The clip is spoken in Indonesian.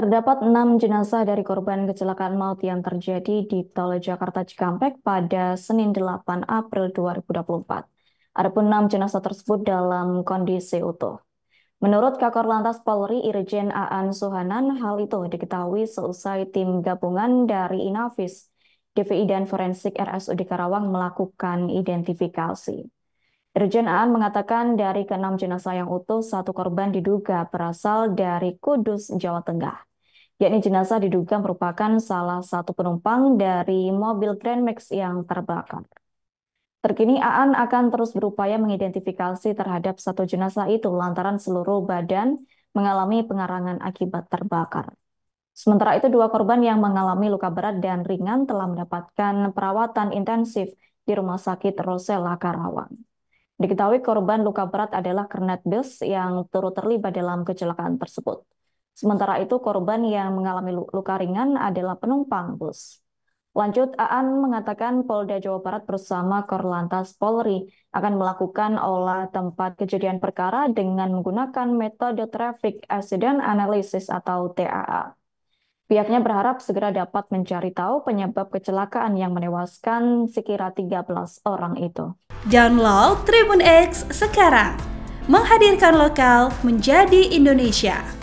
Terdapat enam jenazah dari korban kecelakaan maut yang terjadi di Tol Jakarta Cikampek pada Senin 8 April 2024. Adapun enam jenazah tersebut dalam kondisi utuh. Menurut Kakor Lantas Polri Irjen Aan Suhanan, hal itu diketahui seusai tim gabungan dari Inavis, DVI dan Forensik RSUD Karawang melakukan identifikasi. Irjen Aan mengatakan dari keenam jenazah yang utuh, satu korban diduga berasal dari Kudus, Jawa Tengah yakni jenazah diduga merupakan salah satu penumpang dari mobil Grand Max yang terbakar. Terkini AAN akan terus berupaya mengidentifikasi terhadap satu jenazah itu lantaran seluruh badan mengalami pengarangan akibat terbakar. Sementara itu dua korban yang mengalami luka berat dan ringan telah mendapatkan perawatan intensif di Rumah Sakit Rosella Karawang. Diketahui korban luka berat adalah kernet bus yang turut terlibat dalam kecelakaan tersebut. Sementara itu korban yang mengalami luka ringan adalah penumpang bus. Lanjut, Aan mengatakan Polda Jawa Barat bersama Korlantas Polri akan melakukan olah tempat kejadian perkara dengan menggunakan metode Traffic Accident Analysis atau TAA. Pihaknya berharap segera dapat mencari tahu penyebab kecelakaan yang menewaskan sekira 13 orang itu. Download Tribun X sekarang, menghadirkan lokal menjadi Indonesia.